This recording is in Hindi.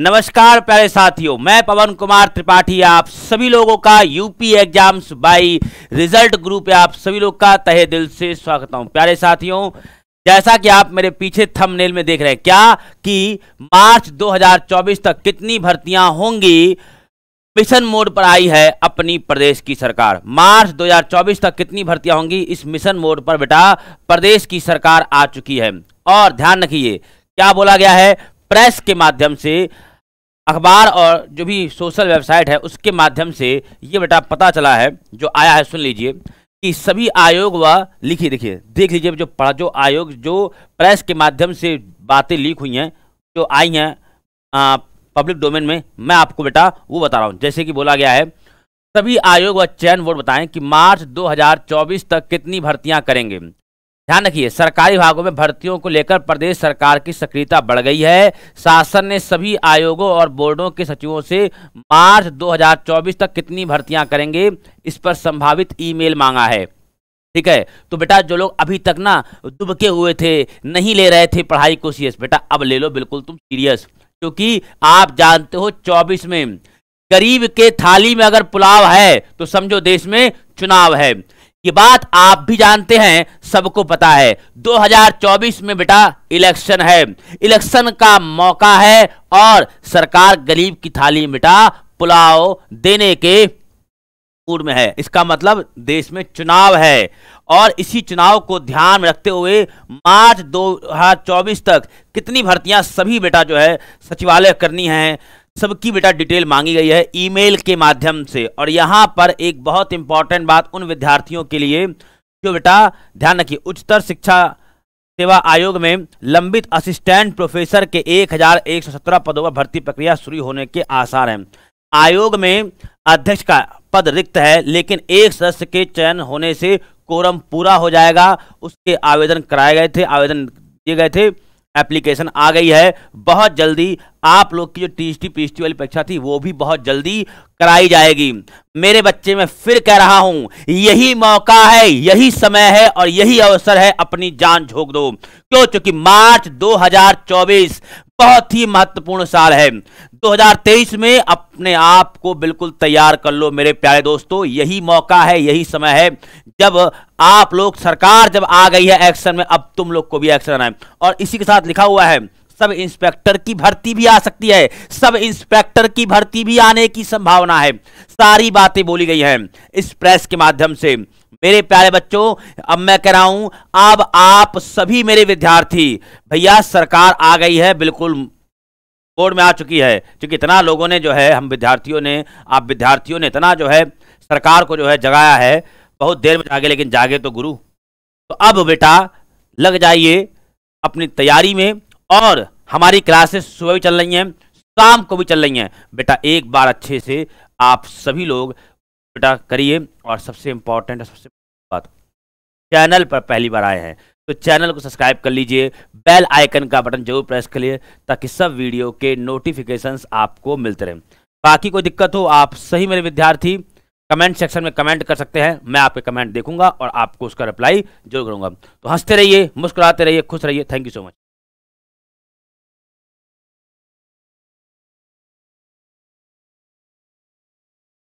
नमस्कार प्यारे साथियों मैं पवन कुमार त्रिपाठी आप सभी लोगों का UP exams by result group आप सभी लोग का तहे दिल से स्वागत हूं प्यारे साथियों जैसा कि आप मेरे पीछे थंबनेल में देख रहे हैं क्या कि मार्च 2024 तक कितनी भर्तियां होंगी मिशन मोड पर आई है अपनी प्रदेश की सरकार मार्च 2024 तक कितनी भर्तियां होंगी इस मिशन मोड पर बेटा प्रदेश की सरकार आ चुकी है और ध्यान रखिए क्या बोला गया है प्रेस के माध्यम से अखबार और जो भी सोशल वेबसाइट है उसके माध्यम से ये बेटा पता चला है जो आया है सुन लीजिए कि सभी आयोग व लिखिए देखिए देख लीजिए जो जो आयोग जो प्रेस के माध्यम से बातें लीक हुई हैं जो आई हैं पब्लिक डोमेन में मैं आपको बेटा वो बता रहा हूँ जैसे कि बोला गया है सभी आयोग व चयन बोर्ड बताएं कि मार्च 2024 तक कितनी भर्तियां करेंगे ध्यान रखिए सरकारी भागों में भर्तियों को लेकर प्रदेश सरकार की सक्रियता बढ़ गई है शासन ने सभी आयोगों और बोर्डों के सचिवों से मार्च 2024 तक कितनी भर्तियां करेंगे इस पर संभावित ईमेल मांगा है ठीक है तो बेटा जो लोग अभी तक ना दुबके हुए थे नहीं ले रहे थे पढ़ाई को सीरियस बेटा अब ले लो बिल्कुल तुम सीरियस क्योंकि आप जानते हो चौबीस में गरीब के थाली में अगर पुलाव है तो समझो देश में चुनाव है ये बात आप भी जानते हैं सबको पता है 2024 में बेटा इलेक्शन है इलेक्शन का मौका है और सरकार गरीब की थाली बेटा पुलाव देने के पूर्व में है इसका मतलब देश में चुनाव है और इसी चुनाव को ध्यान में रखते हुए मार्च दो हजार चौबीस तक कितनी भर्तियां सभी बेटा जो है सचिवालय करनी है सबकी बेटा डिटेल मांगी गई है ईमेल के माध्यम से और यहाँ पर एक बहुत इंपॉर्टेंट बात उन विद्यार्थियों के लिए जो बेटा ध्यान रखिए उच्चतर शिक्षा सेवा आयोग में लंबित असिस्टेंट प्रोफेसर के 1117 पदों पर भर्ती प्रक्रिया शुरू होने के आसार हैं आयोग में अध्यक्ष का पद रिक्त है लेकिन एक सदस्य के चयन होने से कोरम पूरा हो जाएगा उसके आवेदन कराए गए थे आवेदन दिए गए थे एप्लीकेशन आ गई है बहुत जल्दी आप लोग की जो टी पीएचटी वाली परीक्षा थी वो भी बहुत जल्दी कराई जाएगी मेरे बच्चे मैं फिर कह रहा हूं यही मौका है यही समय है और यही अवसर है अपनी जान झोंक दो क्यों चूंकि मार्च 2024 बहुत ही महत्वपूर्ण साल है 2023 में अब अपने आप को बिल्कुल तैयार कर लो मेरे प्यारे दोस्तों यही मौका है यही समय है जब आप लोग सरकार जब आ गई है एक्शन में अब तुम लोग को भी एक्शन आना है और इसी के साथ लिखा हुआ है सब इंस्पेक्टर की भर्ती भी आ सकती है सब इंस्पेक्टर की भर्ती भी आने की संभावना है सारी बातें बोली गई हैं इस प्रेस के माध्यम से मेरे प्यारे बच्चों अब मैं कह रहा हूं अब आप सभी मेरे विद्यार्थी भैया सरकार आ गई है बिल्कुल कोड में आ चुकी है क्योंकि इतना लोगों ने जो है हम विद्यार्थियों ने आप विद्यार्थियों ने इतना जो है सरकार को जो है जगाया है बहुत देर में जागे लेकिन जागे तो गुरु तो अब बेटा लग जाइए अपनी तैयारी में और हमारी क्लासेस सुबह भी चल रही हैं शाम को भी चल रही हैं बेटा एक बार अच्छे से आप सभी लोग बेटा करिए और सबसे इम्पॉर्टेंट सबसे बात चैनल पर पहली बार आए हैं तो चैनल को सब्सक्राइब कर लीजिए बेल आइकन का बटन जरूर प्रेस कर लिए ताकि सब वीडियो के नोटिफिकेशंस आपको मिलते रहें बाकी कोई दिक्कत हो आप सही मेरे विद्यार्थी कमेंट सेक्शन में कमेंट कर सकते हैं मैं आपके कमेंट देखूंगा और आपको उसका रिप्लाई जरूर करूंगा तो हंसते रहिए मुस्कुराते रहिए खुश रहिए थैंक यू सो मच